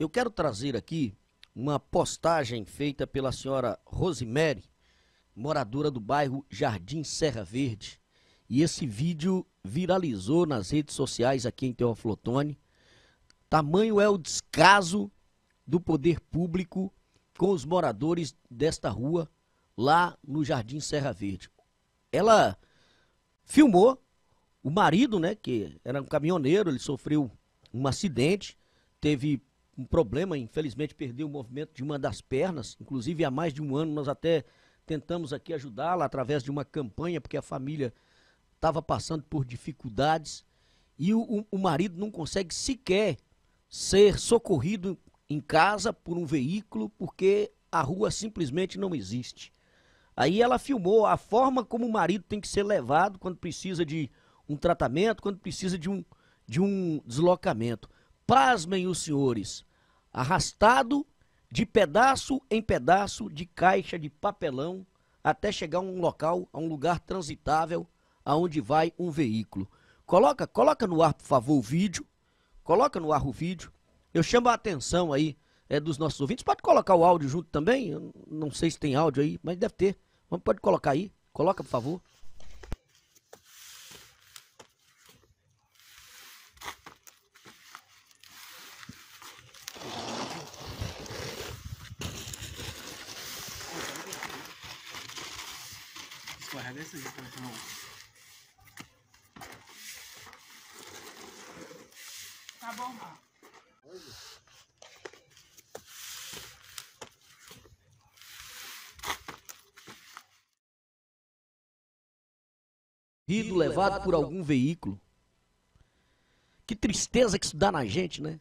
Eu quero trazer aqui uma postagem feita pela senhora Rosemary, moradora do bairro Jardim Serra Verde. E esse vídeo viralizou nas redes sociais aqui em Teoflotone. Tamanho é o descaso do poder público com os moradores desta rua lá no Jardim Serra Verde. Ela filmou o marido, né, que era um caminhoneiro, ele sofreu um acidente, teve um problema, infelizmente perdeu o movimento de uma das pernas, inclusive há mais de um ano nós até tentamos aqui ajudá-la através de uma campanha, porque a família estava passando por dificuldades e o, o marido não consegue sequer ser socorrido em casa por um veículo, porque a rua simplesmente não existe. Aí ela filmou a forma como o marido tem que ser levado quando precisa de um tratamento, quando precisa de um, de um deslocamento. Pasmem os senhores, arrastado de pedaço em pedaço de caixa de papelão até chegar a um local, a um lugar transitável aonde vai um veículo. Coloca, coloca no ar, por favor, o vídeo. Coloca no ar o vídeo. Eu chamo a atenção aí é, dos nossos ouvintes. Pode colocar o áudio junto também? Eu não sei se tem áudio aí, mas deve ter. Mas pode colocar aí. Coloca, por favor. escorrega isso assim, aí, então. Tá bom, tá mano. Rido levado por algum veículo. Que tristeza que isso dá na gente, né?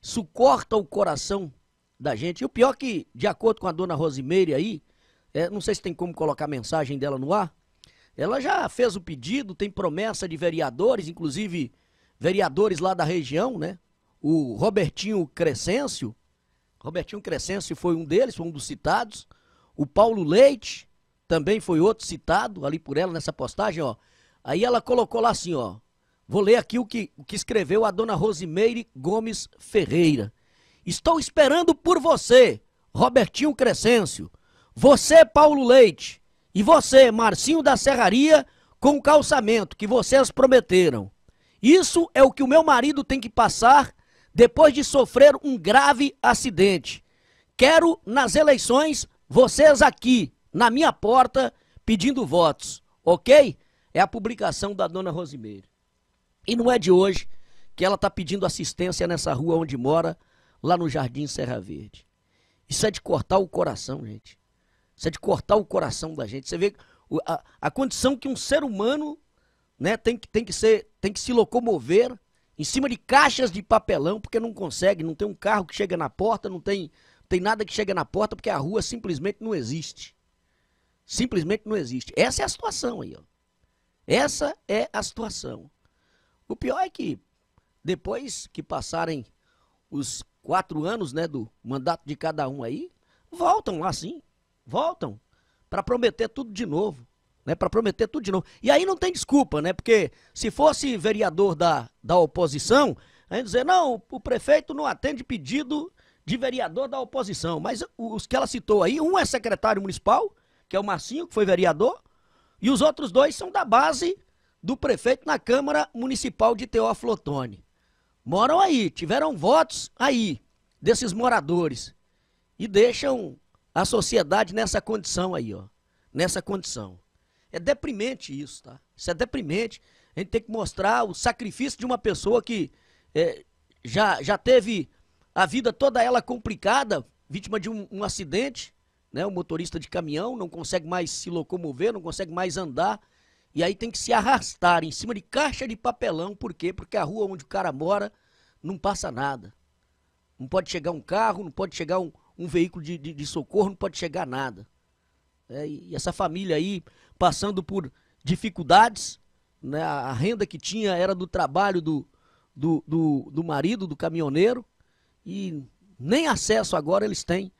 Isso corta o coração da gente. E o pior é que, de acordo com a dona Rosimeire aí, é, não sei se tem como colocar a mensagem dela no ar. Ela já fez o pedido, tem promessa de vereadores, inclusive vereadores lá da região, né? O Robertinho Crescêncio. Robertinho Crescêncio foi um deles, foi um dos citados. O Paulo Leite também foi outro citado ali por ela nessa postagem, ó. Aí ela colocou lá assim, ó. Vou ler aqui o que, o que escreveu a dona Rosimeire Gomes Ferreira. Estou esperando por você, Robertinho Crescêncio. Você, Paulo Leite, e você, Marcinho da Serraria, com o calçamento que vocês prometeram. Isso é o que o meu marido tem que passar depois de sofrer um grave acidente. Quero, nas eleições, vocês aqui, na minha porta, pedindo votos, ok? É a publicação da dona Rosimeire. E não é de hoje que ela está pedindo assistência nessa rua onde mora, lá no Jardim Serra Verde. Isso é de cortar o coração, gente. Isso é de cortar o coração da gente. Você vê a, a condição que um ser humano né, tem, que, tem, que ser, tem que se locomover em cima de caixas de papelão, porque não consegue, não tem um carro que chega na porta, não tem, tem nada que chega na porta, porque a rua simplesmente não existe. Simplesmente não existe. Essa é a situação aí, ó. Essa é a situação. O pior é que depois que passarem os quatro anos né, do mandato de cada um aí, voltam lá sim. Voltam para prometer tudo de novo. Né, para prometer tudo de novo. E aí não tem desculpa, né? Porque se fosse vereador da, da oposição, a gente dizer, não, o prefeito não atende pedido de vereador da oposição. Mas os que ela citou aí, um é secretário municipal, que é o Marcinho, que foi vereador, e os outros dois são da base do prefeito na Câmara Municipal de Teófilo Otoni. Moram aí, tiveram votos aí, desses moradores. E deixam a sociedade nessa condição aí, ó. Nessa condição. É deprimente isso, tá? Isso é deprimente. A gente tem que mostrar o sacrifício de uma pessoa que é, já, já teve a vida toda ela complicada, vítima de um, um acidente, né? O motorista de caminhão não consegue mais se locomover, não consegue mais andar. E aí tem que se arrastar em cima de caixa de papelão, por quê? Porque a rua onde o cara mora não passa nada. Não pode chegar um carro, não pode chegar um, um veículo de, de, de socorro, não pode chegar nada. É, e essa família aí, passando por dificuldades, né, a renda que tinha era do trabalho do, do, do, do marido, do caminhoneiro, e nem acesso agora eles têm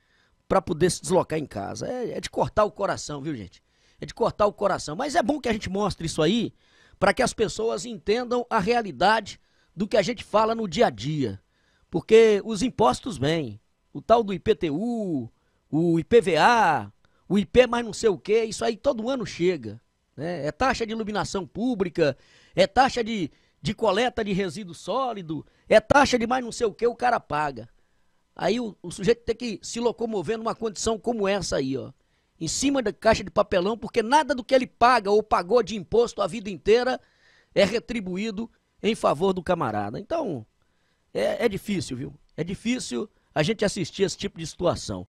para poder se deslocar em casa. É, é, de cortar o coração, viu, gente? É de cortar o coração. Mas é bom que a gente mostre isso aí para que as pessoas entendam a realidade do que a gente fala no dia a dia. Porque os impostos vêm, o tal do IPTU, o IPVA, o IP mais não sei o que, isso aí todo ano chega. Né? É taxa de iluminação pública, é taxa de, de coleta de resíduo sólido, é taxa de mais não sei o que, o cara paga. Aí o, o sujeito tem que se locomover numa condição como essa aí, ó. Em cima da caixa de papelão, porque nada do que ele paga ou pagou de imposto a vida inteira é retribuído em favor do camarada. Então, é, é difícil, viu? É difícil a gente assistia esse tipo de situação.